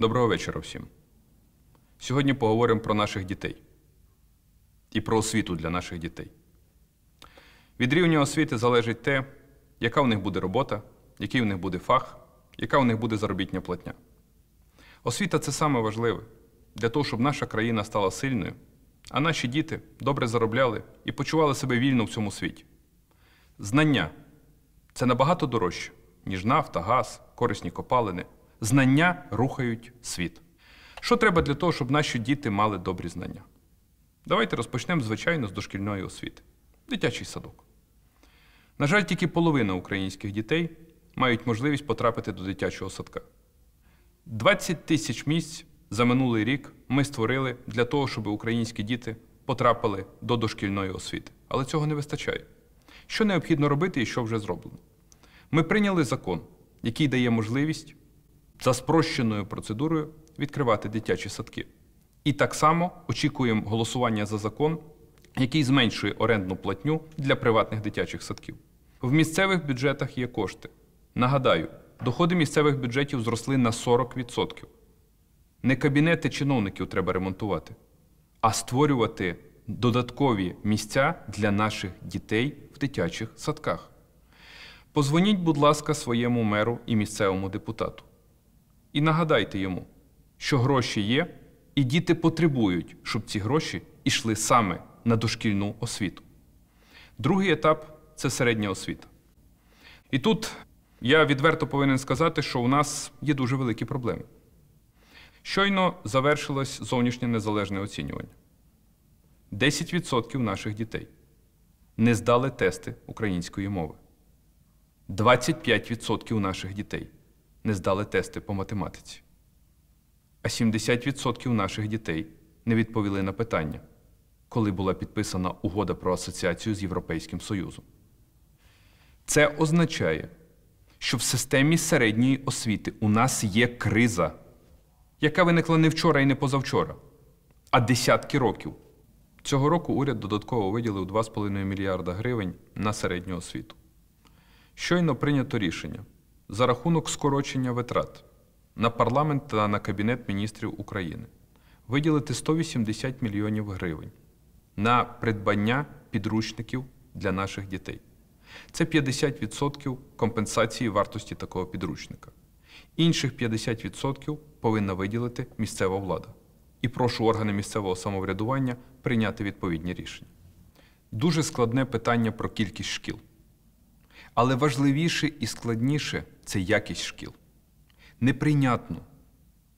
Доброго вечора всім. Сьогодні поговоримо про наших дітей і про освіту для наших дітей. Від рівня освіти залежить те, яка в них буде робота, який в них буде фах, яка в них буде заробітня платня. Освіта це саме важливе для того, щоб наша країна стала сильною, а наші діти добре заробляли і почували себе вільно в цьому світі. Знання це набагато дорожче, ніж нафта, газ, корисні копалини. Знання рухають світ. Що треба для того, щоб наші діти мали добрі знання? Давайте розпочнемо, звичайно, з дошкільної освіти дитячий садок. На жаль, тільки половина українських дітей мають можливість потрапити до дитячого садка. 20 тисяч місць за минулий рік ми створили для того, щоб українські діти потрапили до дошкільної освіти. Але цього не вистачає. Що необхідно робити і що вже зроблено? Ми прийняли закон, який дає можливість за спрощеною процедурою відкривати дитячі садки. І так само очікуємо голосування за закон, який зменшує орендну платню для приватних дитячих садків. В місцевих бюджетах є кошти. Нагадаю, доходи місцевих бюджетів зросли на 40%. Не кабінети чиновників треба ремонтувати, а створювати додаткові місця для наших дітей в дитячих садках. Позвоніть, будь ласка, своєму меру і місцевому депутату і нагадайте йому, що гроші є, і діти потребують, щоб ці гроші йшли саме на дошкільну освіту. Другий етап це середня освіта. І тут я відверто повинен сказати, що у нас є дуже великі проблеми. Щойно завершилось зовнішнє незалежне оцінювання. 10% наших дітей не здали тести української мови. 25% наших дітей не здали тести по математиці. А 70% наших дітей не відповіли на питання, коли була підписана угода про асоціацію з Європейським Союзом. Це означає, що в системі середньої освіти у нас є криза, яка виникла не вчора і не позавчора, а десятки років. Цього року уряд додатково виділив 2,5 мільярда гривень на середню освіту. Щойно прийнято рішення за рахунок скорочення витрат на парламент та на Кабінет міністрів України, виділити 180 мільйонів гривень на придбання підручників для наших дітей. Це 50% компенсації вартості такого підручника. Інших 50% повинна виділити місцева влада. І прошу органи місцевого самоврядування прийняти відповідні рішення. Дуже складне питання про кількість шкіл. Але важливіше і складніше це якість шкіл. Неприйнятно,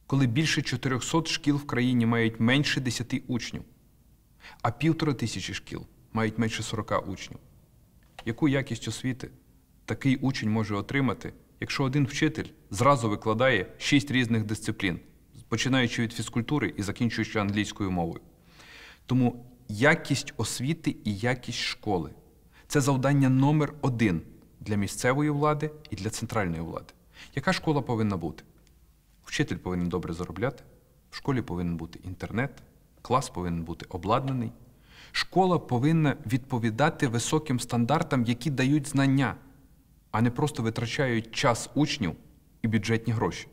коли більше 400 шкіл в країні мають менше 10 учнів, а півтора тисячі шкіл мають менше 40 учнів. Яку якість освіти такий учень може отримати, якщо один вчитель зразу викладає шість різних дисциплін, починаючи від фізкультури і закінчуючи англійською мовою? Тому якість освіти і якість школи це завдання номер один для місцевої влади і для центральної влади. Яка школа повинна бути? Вчитель повинен добре заробляти, в школі повинен бути інтернет, клас повинен бути обладнаний. Школа повинна відповідати високим стандартам, які дають знання, а не просто витрачають час учнів і бюджетні гроші.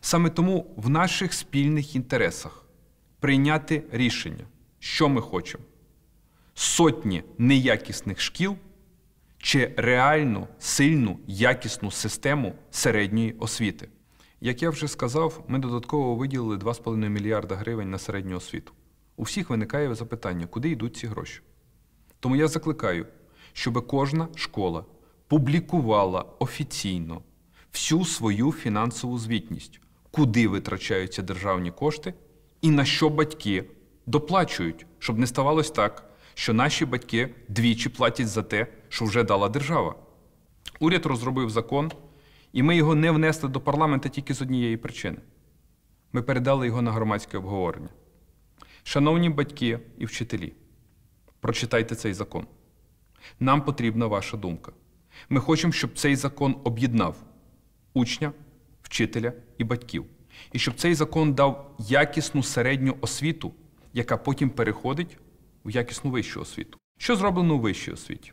Саме тому в наших спільних інтересах прийняти рішення, що ми хочемо: сотні неякісних шкіл чи реальну сильну якісну систему середньої освіти. Як я вже сказав, ми додатково виділили 2,5 мільярда гривень на середню освіту. У всіх виникає запитання, куди йдуть ці гроші. Тому я закликаю, щоб кожна школа публікувала офіційно всю свою фінансову звітність, куди витрачаються державні кошти і на що батьки доплачують, щоб не ставалось так, що наші батьки двічі платять за те, що вже дала держава. Уряд розробив закон, і ми його не внесли до парламенту тільки з однієї причини. Ми передали його на громадське обговорення. Шановні батьки і вчителі, прочитайте цей закон. Нам потрібна ваша думка. Ми хочемо, щоб цей закон об'єднав учня, вчителя і батьків, і щоб цей закон дав якісну середню освіту, яка потім переходить в якісну вищу освіту. Що зроблено у вищій освіті?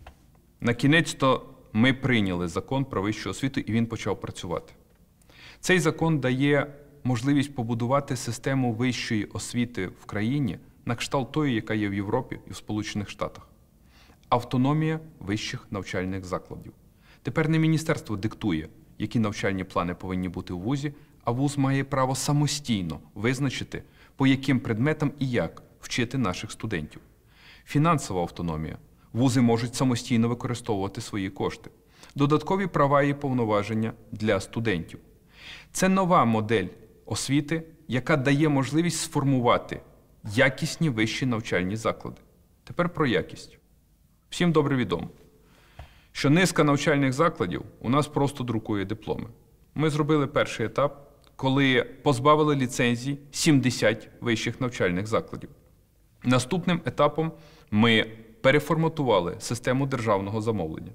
На кінець то ми прийняли закон про вищу освіту, і він почав працювати. Цей закон дає можливість побудувати систему вищої освіти в країні на кшталт тої, яка є в Європі і в Сполучених Штатах. Автономія вищих навчальних закладів. Тепер не міністерство диктує, які навчальні плани повинні бути в вузі, а вуз має право самостійно визначити, по яким предметам і як вчити наших студентів. Фінансова автономія. Вузи можуть самостійно використовувати свої кошти, додаткові права і повноваження для студентів. Це нова модель освіти, яка дає можливість сформувати якісні вищі навчальні заклади. Тепер про якість. Всім добре відомо, що низка навчальних закладів у нас просто друкує дипломи. Ми зробили перший етап, коли позбавили ліцензій 70 вищих навчальних закладів. Наступним етапом ми переформатували систему державного замовлення.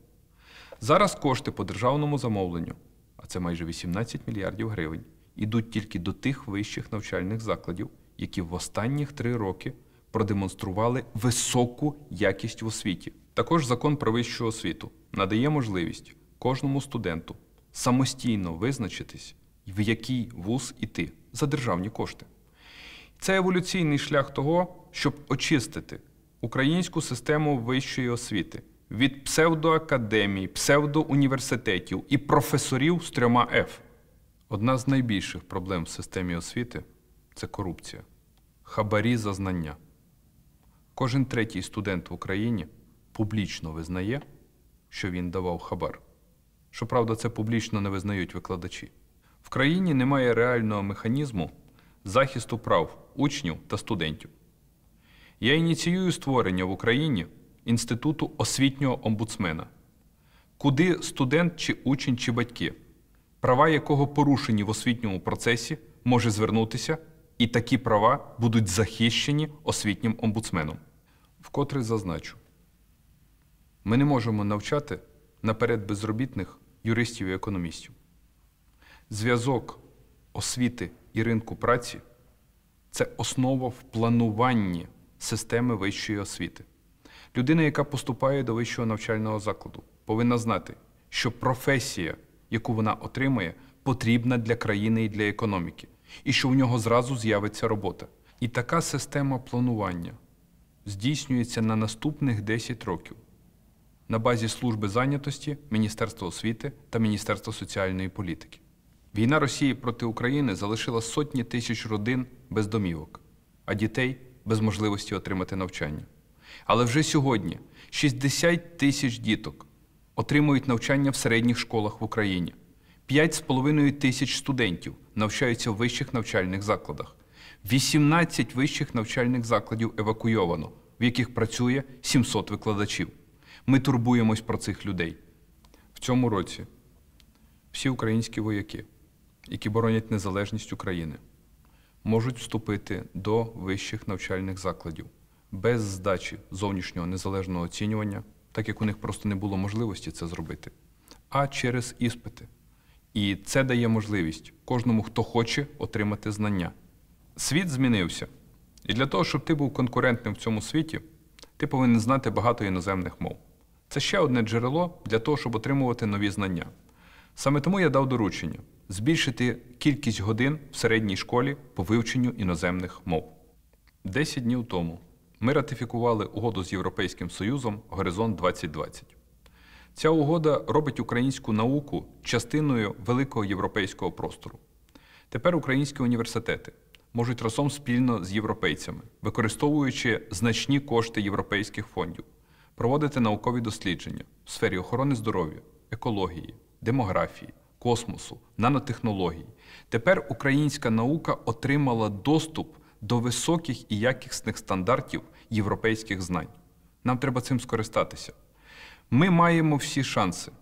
Зараз кошти по державному замовленню, а це майже 18 мільярдів гривень, ідуть тільки до тих вищих навчальних закладів, які в останніх три роки продемонстрували високу якість в освіті. Також закон про вищу освіту надає можливість кожному студенту самостійно визначитись, в який вуз іти за державні кошти. Це еволюційний шлях того, щоб очистити українську систему вищої освіти від псевдоакадемії, псевдоуніверситетів і професорів з трьома Ф. Одна з найбільших проблем в системі освіти це корупція, хабарі за знання. Кожен третій студент в Україні публічно визнає, що він давав хабар. Щоправда, це публічно не визнають викладачі. В країні немає реального механізму захисту прав учнів та студентів. Я ініціюю створення в Україні інституту освітнього омбудсмена, куди студент чи учень чи батьки, права якого порушені в освітньому процесі, може звернутися, і такі права будуть захищені освітнім омбудсменом. Вкотре зазначу, ми не можемо навчати наперед безробітних юристів і економістів. Зв'язок освіти і ринку праці це основа в плануванні системи вищої освіти. Людина, яка поступає до вищого навчального закладу, повинна знати, що професія, яку вона отримує, потрібна для країни і для економіки, і що в нього зразу з'явиться робота. І така система планування здійснюється на наступних 10 років на базі служби зайнятості, Міністерства освіти та Міністерства соціальної політики. Війна Росії проти України залишила сотні тисяч родин без домівок, а дітей без можливості отримати навчання. Але вже сьогодні 60 тисяч діток отримують навчання в середніх школах в Україні. 5,5 тисяч студентів навчаються в вищих навчальних закладах. 18 вищих навчальних закладів евакуйовано, в яких працює 700 викладачів. Ми турбуємось про цих людей. В цьому році всі українські вояки, які боронять незалежність України можуть вступити до вищих навчальних закладів без здачі зовнішнього незалежного оцінювання, так як у них просто не було можливості це зробити, а через іспити. І це дає можливість кожному, хто хоче отримати знання. Світ змінився. І для того, щоб ти був конкурентним в цьому світі, ти повинен знати багато іноземних мов. Це ще одне джерело для того, щоб отримувати нові знання. Саме тому я дав доручення збільшити кількість годин в середній школі по вивченню іноземних мов. Десять днів тому ми ратифікували угоду з Європейським Союзом Горизонт 2020. Ця угода робить українську науку частиною великого європейського простору. Тепер українські університети можуть разом спільно з європейцями, використовуючи значні кошти європейських фондів, проводити наукові дослідження в сфері охорони здоров'я, екології, демографії космосу, нанотехнологій. Тепер українська наука отримала доступ до високих і якісних стандартів європейських знань. Нам треба цим скористатися. Ми маємо всі шанси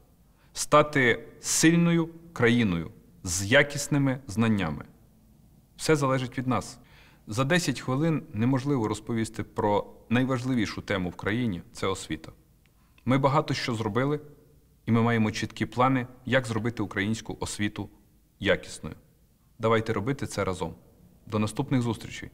стати сильною країною з якісними знаннями. Все залежить від нас. За 10 хвилин неможливо розповісти про найважливішу тему в країні це освіта. Ми багато що зробили. І ми маємо чіткі плани, як зробити українську освіту якісною. Давайте робити це разом. До наступних зустрічей!